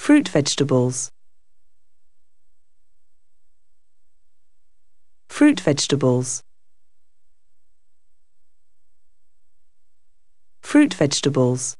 fruit vegetables fruit vegetables fruit vegetables